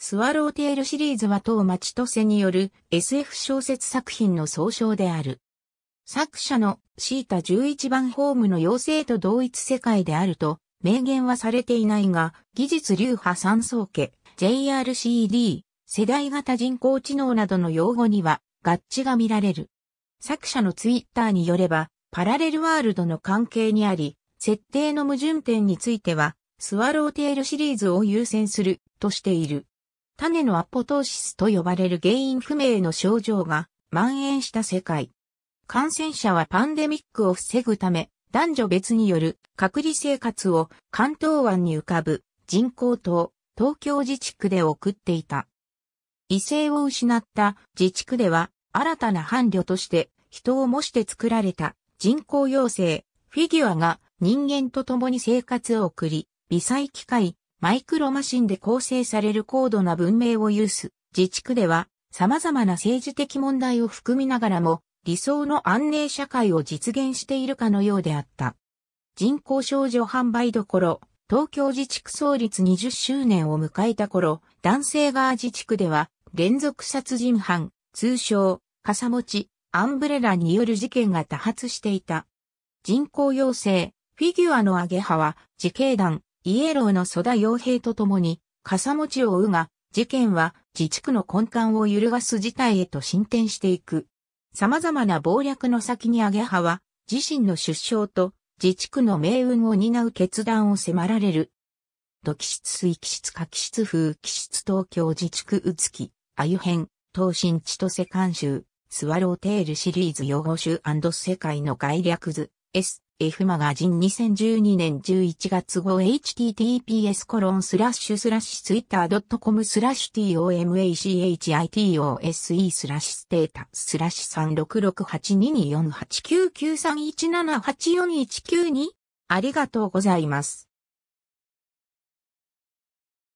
スワローテールシリーズは東町と瀬による SF 小説作品の総称である。作者のシータ11番ホームの妖精と同一世界であると明言はされていないが、技術流派三層家、JRCD、世代型人工知能などの用語には合致が見られる。作者のツイッターによれば、パラレルワールドの関係にあり、設定の矛盾点については、スワローテールシリーズを優先するとしている。種のアポトーシスと呼ばれる原因不明の症状が蔓延した世界。感染者はパンデミックを防ぐため、男女別による隔離生活を関東湾に浮かぶ人工島、東京自治区で送っていた。異性を失った自治区では新たな伴侶として人を模して作られた人工妖精、フィギュアが人間と共に生活を送り、微細機械、マイクロマシンで構成される高度な文明を有す自治区では様々な政治的問題を含みながらも理想の安寧社会を実現しているかのようであった。人口少女販売どころ、東京自治区創立20周年を迎えた頃、男性側自治区では連続殺人犯、通称、傘持ち、アンブレラによる事件が多発していた。人口要請、フィギュアのアゲハは自警団、イエローの蘇田洋平と共に、笠持ちを追うが、事件は自治区の根幹を揺るがす事態へと進展していく。様々な謀略の先にアゲハは、自身の出生と自治区の命運を担う決断を迫られる。土気質水気質下気質風気質東京自治区宇月、あゆ編、東新千歳監修、スワローテールシリーズ用語集世界の概略図、S、F マガジン2012年11月号 https コロンスラッシュスラッシュツイッタードットコムスラッシュ tomachitose スラッシュステータススラッシュ366822489931784192ありがとうございます。